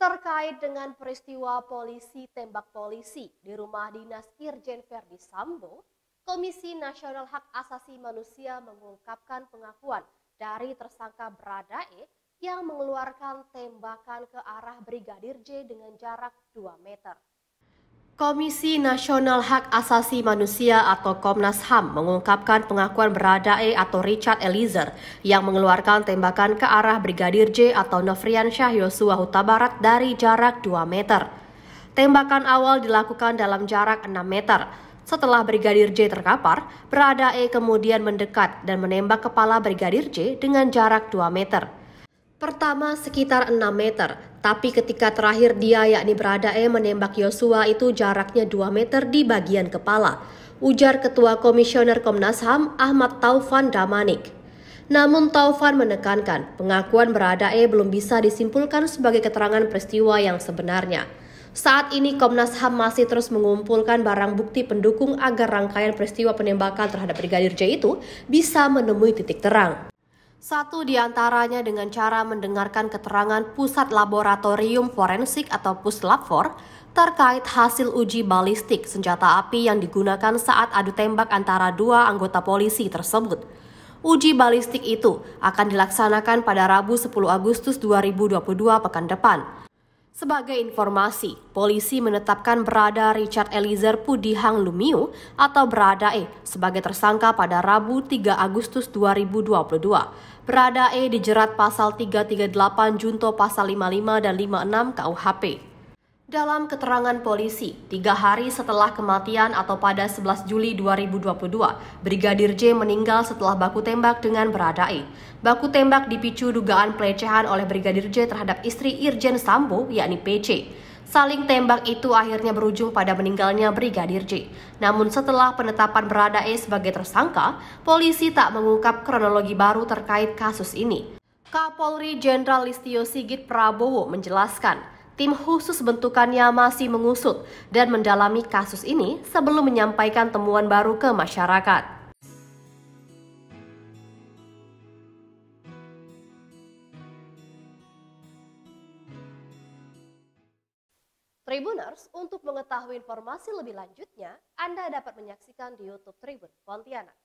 terkait dengan peristiwa polisi tembak polisi di rumah dinas Irjen Verdi Sambo, Komisi Nasional Hak Asasi Manusia mengungkapkan pengakuan dari tersangka Bradae yang mengeluarkan tembakan ke arah Brigadir J dengan jarak 2 meter. Komisi Nasional Hak Asasi Manusia atau Komnas HAM mengungkapkan pengakuan Beradae atau Richard Eliezer yang mengeluarkan tembakan ke arah Brigadir J atau Nofrian Syah Yosua Huta Barat dari jarak 2 meter. Tembakan awal dilakukan dalam jarak 6 meter. Setelah Brigadir J terkapar, Beradae kemudian mendekat dan menembak kepala Brigadir J dengan jarak 2 meter. Pertama sekitar 6 meter, tapi ketika terakhir dia yakni berada E menembak Yosua itu jaraknya 2 meter di bagian kepala, ujar Ketua Komisioner Komnas HAM Ahmad Taufan Damanik. Namun Taufan menekankan pengakuan berada E belum bisa disimpulkan sebagai keterangan peristiwa yang sebenarnya. Saat ini Komnas HAM masih terus mengumpulkan barang bukti pendukung agar rangkaian peristiwa penembakan terhadap Brigadir J itu bisa menemui titik terang. Satu di antaranya dengan cara mendengarkan keterangan Pusat Laboratorium Forensik atau Puslabfor terkait hasil uji balistik senjata api yang digunakan saat adu tembak antara dua anggota polisi tersebut. Uji balistik itu akan dilaksanakan pada Rabu 10 Agustus 2022 pekan depan. Sebagai informasi, polisi menetapkan Berada Richard Eliezer Pudihang Lumiu atau Berada E sebagai tersangka pada Rabu 3 Agustus 2022. Berada E dijerat pasal 338 Junto pasal 55 dan 56 KUHP. Dalam keterangan polisi, tiga hari setelah kematian atau pada 11 Juli 2022, Brigadir J meninggal setelah baku tembak dengan beradai. Baku tembak dipicu dugaan pelecehan oleh Brigadir J terhadap istri Irjen Sambo, yakni PC. Saling tembak itu akhirnya berujung pada meninggalnya Brigadir J. Namun setelah penetapan Beradae sebagai tersangka, polisi tak mengungkap kronologi baru terkait kasus ini. Kapolri Jenderal Listio Sigit Prabowo menjelaskan, tim khusus bentukannya masih mengusut dan mendalami kasus ini sebelum menyampaikan temuan baru ke masyarakat. Tribuners, untuk mengetahui informasi lebih lanjutnya, Anda dapat menyaksikan di YouTube Tribun Pontianak.